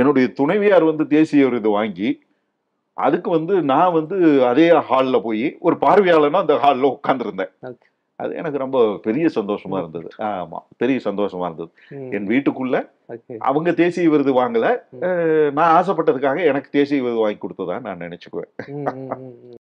என்னுடைய துணைவியார் வந்து தேசிய விருது வாங்கி அதுக்கு வந்து நான் வந்து அதே ஹாலில் போய் ஒரு பார்வையாளனா அந்த ஹாலில் உட்காந்துருந்தேன் அது எனக்கு ரொம்ப பெரிய சந்தோஷமா இருந்தது ஆமா பெரிய சந்தோஷமா இருந்தது என் வீட்டுக்குள்ள அவங்க தேசிய விருது வாங்கல நான் ஆசைப்பட்டதுக்காக எனக்கு தேசிய விருது வாங்கி கொடுத்ததா நான் நினைச்சுக்குவேன்